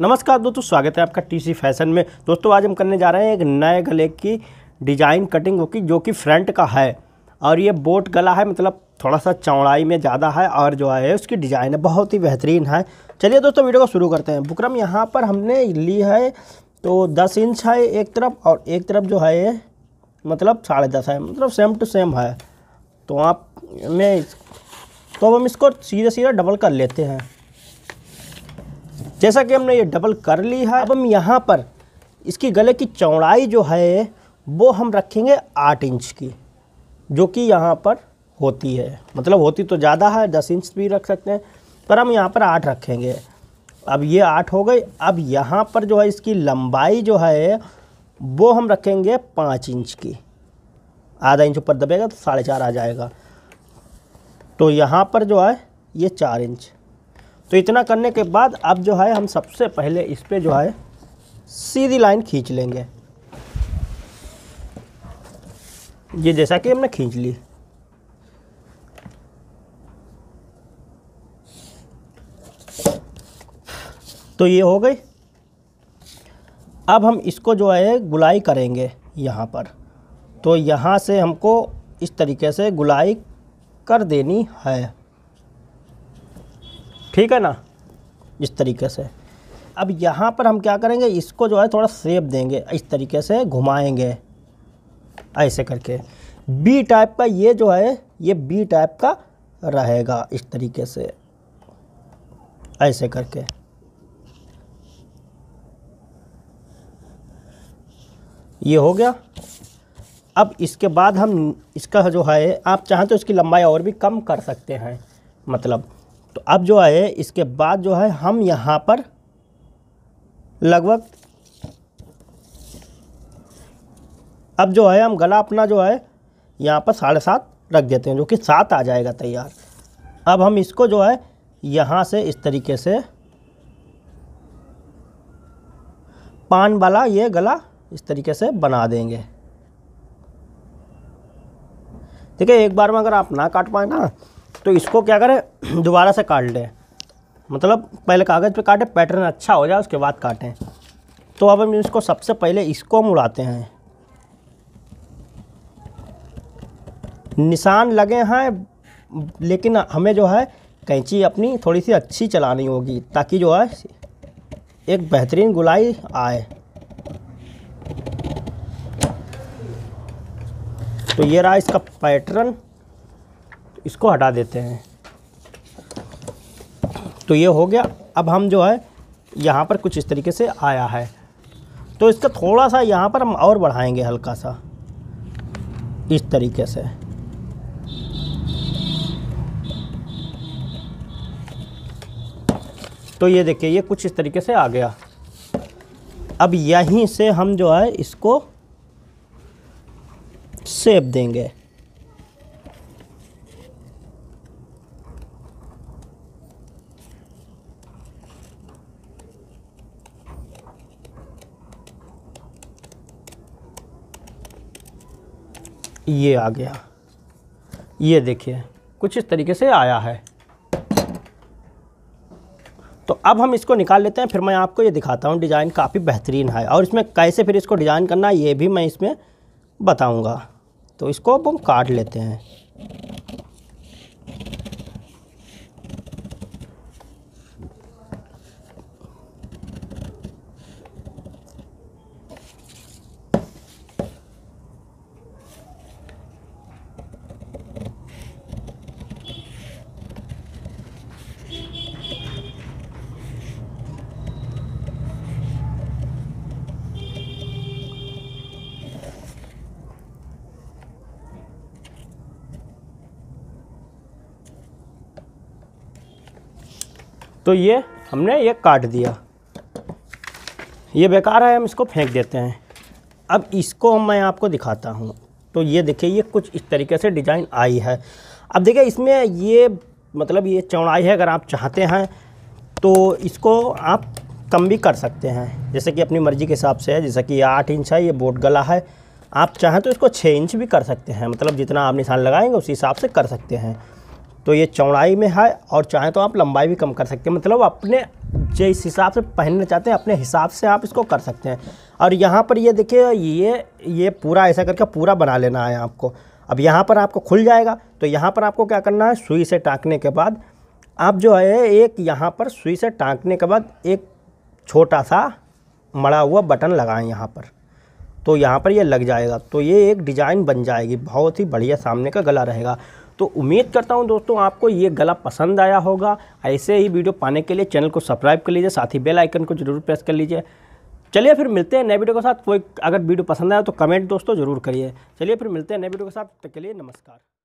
नमस्कार दोस्तों स्वागत है आपका टीसी फैशन में दोस्तों आज हम करने जा रहे हैं एक नए गले की डिजाइन कटिंग होगी जो कि फ्रंट का है और ये बोट गला है मतलब थोड़ा सा चौड़ाई में ज़्यादा है और जो है उसकी डिज़ाइन है बहुत ही बेहतरीन है चलिए दोस्तों वीडियो को शुरू करते हैं बुकरम यहाँ पर हमने ली है तो दस इंच है एक तरफ और एक तरफ जो है ये मतलब साढ़े दस है मतलब सेम टू सेम है तो आप में तो हम इसको सीधे सीधे डबल कर लेते हैं जैसा कि हमने ये डबल कर ली है अब हम यहाँ पर इसकी गले की चौड़ाई जो है वो हम रखेंगे आठ इंच की जो कि यहाँ पर होती है मतलब होती तो ज़्यादा है दस इंच भी रख सकते हैं पर हम यहाँ पर आठ रखेंगे अब ये आठ हो गई अब यहाँ पर जो है इसकी लंबाई जो है वो हम रखेंगे पाँच इंच की आधा इंच ऊपर दबेगा तो साढ़े चार आ जाएगा तो यहाँ पर जो है ये चार इंच तो इतना करने के बाद अब जो है हम सबसे पहले इस पर जो है सीधी लाइन खींच लेंगे ये जैसा कि हमने खींच ली तो ये हो गई अब हम इसको जो है गुलाई करेंगे यहाँ पर तो यहाँ से हमको इस तरीके से गुलाई कर देनी है ठीक है ना इस तरीके से अब यहाँ पर हम क्या करेंगे इसको जो है थोड़ा सेप देंगे इस तरीके से घुमाएंगे ऐसे करके बी टाइप का ये जो है ये बी टाइप का रहेगा इस तरीके से ऐसे करके ये हो गया अब इसके बाद हम इसका जो है आप चाहें तो इसकी लंबाई और भी कम कर सकते हैं मतलब तो अब जो है इसके बाद जो है हम यहाँ पर लगभग अब जो है हम गला अपना जो है यहाँ पर साढ़े सात रख देते हैं जो कि सात आ जाएगा तैयार अब हम इसको जो है यहाँ से इस तरीके से पान वाला ये गला इस तरीके से बना देंगे ठीक है एक बार में अगर आप ना काट पाए ना तो इसको क्या करें दोबारा से काट लें मतलब पहले कागज़ पे काटें पैटर्न अच्छा हो जाए उसके बाद काटें तो अब हम इसको सबसे पहले इसको मुड़ाते हैं निशान लगे हैं लेकिन हमें जो है कैंची अपनी थोड़ी सी अच्छी चलानी होगी ताकि जो है एक बेहतरीन गुलाई आए तो ये रहा इसका पैटर्न इसको हटा देते हैं तो ये हो गया अब हम जो है यहाँ पर कुछ इस तरीके से आया है तो इसका थोड़ा सा यहाँ पर हम और बढ़ाएंगे हल्का सा इस तरीके से तो ये देखिए ये कुछ इस तरीके से आ गया अब यहीं से हम जो है इसको सेब देंगे ये आ गया ये देखिए कुछ इस तरीके से आया है तो अब हम इसको निकाल लेते हैं फिर मैं आपको ये दिखाता हूँ डिज़ाइन काफ़ी बेहतरीन है और इसमें कैसे फिर इसको डिज़ाइन करना है ये भी मैं इसमें बताऊँगा तो इसको अब हम काट लेते हैं तो ये हमने ये काट दिया ये बेकार है हम इसको फेंक देते हैं अब इसको मैं आपको दिखाता हूँ तो ये देखिए ये कुछ इस तरीके से डिज़ाइन आई है अब देखिए इसमें ये मतलब ये चौड़ाई है अगर आप चाहते हैं तो इसको आप कम भी कर सकते हैं जैसे कि अपनी मर्ज़ी के हिसाब से है जैसे कि आठ इंच है ये बोट गला है आप चाहें तो इसको छः इंच भी कर सकते हैं मतलब जितना आप निशान लगाएंगे उसी हिसाब से कर सकते हैं तो ये चौड़ाई में है और चाहें तो आप लंबाई भी कम कर सकते हैं मतलब अपने जिस हिसाब से पहनना चाहते हैं अपने हिसाब से आप इसको कर सकते हैं और यहाँ पर ये देखिए ये ये पूरा ऐसा करके पूरा बना लेना है आपको अब यहाँ पर आपको खुल जाएगा तो यहाँ पर आपको क्या करना है सुई से टाँकने के बाद आप जो है एक यहाँ पर सुई से टाँकने के बाद एक छोटा सा मड़ा हुआ बटन लगाएं यहाँ पर तो यहाँ पर ये यह लग जाएगा तो ये एक डिज़ाइन बन जाएगी बहुत ही बढ़िया सामने का गला रहेगा तो उम्मीद करता हूँ दोस्तों आपको ये गला पसंद आया होगा ऐसे ही वीडियो पाने के लिए चैनल को सब्सक्राइब कर लीजिए साथ ही बेल आइकन को जरूर प्रेस कर लीजिए चलिए फिर मिलते हैं नए वीडियो के साथ कोई अगर वीडियो पसंद आया तो कमेंट दोस्तों ज़रूर करिए चलिए फिर मिलते हैं नए वीडियो के साथ तब के लिए नमस्कार